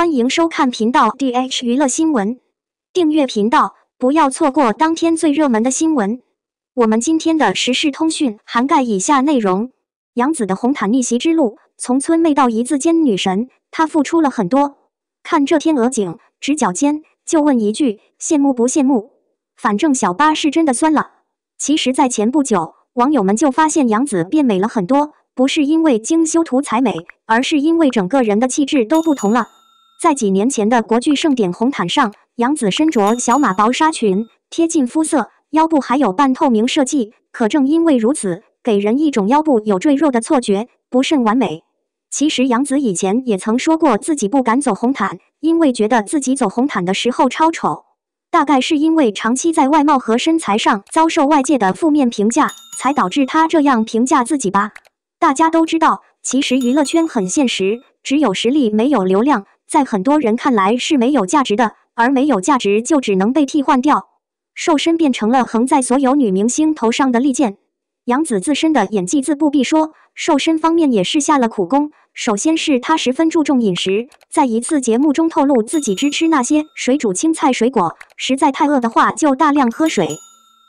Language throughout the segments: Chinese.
欢迎收看频道 D H 娱乐新闻，订阅频道，不要错过当天最热门的新闻。我们今天的时事通讯涵盖以下内容：杨紫的红毯逆袭之路，从村妹到一字肩女神，她付出了很多。看这天鹅颈、直角肩，就问一句，羡慕不羡慕？反正小八是真的酸了。其实，在前不久，网友们就发现杨紫变美了很多，不是因为精修图才美，而是因为整个人的气质都不同了。在几年前的国剧盛典红毯上，杨紫身着小马薄纱裙，贴近肤色，腰部还有半透明设计。可正因为如此，给人一种腰部有赘肉的错觉，不甚完美。其实杨紫以前也曾说过自己不敢走红毯，因为觉得自己走红毯的时候超丑。大概是因为长期在外貌和身材上遭受外界的负面评价，才导致他这样评价自己吧。大家都知道，其实娱乐圈很现实，只有实力没有流量。在很多人看来是没有价值的，而没有价值就只能被替换掉。瘦身变成了横在所有女明星头上的利剑。杨紫自身的演技自不必说，瘦身方面也是下了苦功。首先是她十分注重饮食，在一次节目中透露自己只吃那些水煮青菜、水果，实在太饿的话就大量喝水。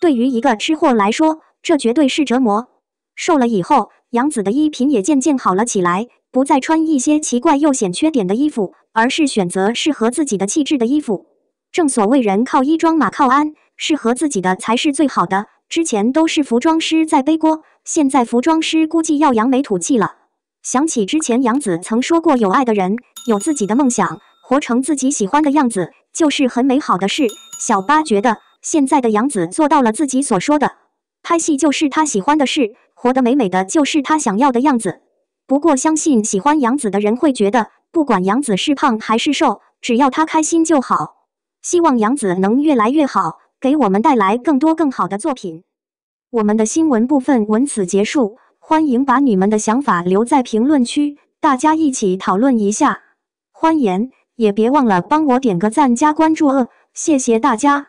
对于一个吃货来说，这绝对是折磨。瘦了以后，杨紫的衣品也渐渐好了起来。不再穿一些奇怪又显缺点的衣服，而是选择适合自己的气质的衣服。正所谓“人靠衣装，马靠鞍”，适合自己的才是最好的。之前都是服装师在背锅，现在服装师估计要扬眉吐气了。想起之前杨子曾说过：“有爱的人有自己的梦想，活成自己喜欢的样子，就是很美好的事。”小八觉得，现在的杨子做到了自己所说的：拍戏就是他喜欢的事，活得美美的就是他想要的样子。不过，相信喜欢杨子的人会觉得，不管杨子是胖还是瘦，只要他开心就好。希望杨子能越来越好，给我们带来更多更好的作品。我们的新闻部分文此结束，欢迎把你们的想法留在评论区，大家一起讨论一下。欢颜也别忘了帮我点个赞、加关注哦，谢谢大家。